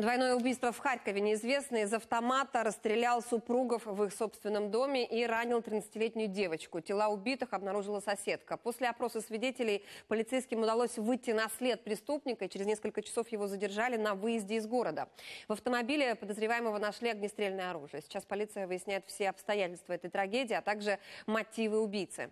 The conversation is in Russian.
Двойное убийство в Харькове. Неизвестный из автомата расстрелял супругов в их собственном доме и ранил 13-летнюю девочку. Тела убитых обнаружила соседка. После опроса свидетелей полицейским удалось выйти на след преступника. И через несколько часов его задержали на выезде из города. В автомобиле подозреваемого нашли огнестрельное оружие. Сейчас полиция выясняет все обстоятельства этой трагедии, а также мотивы убийцы.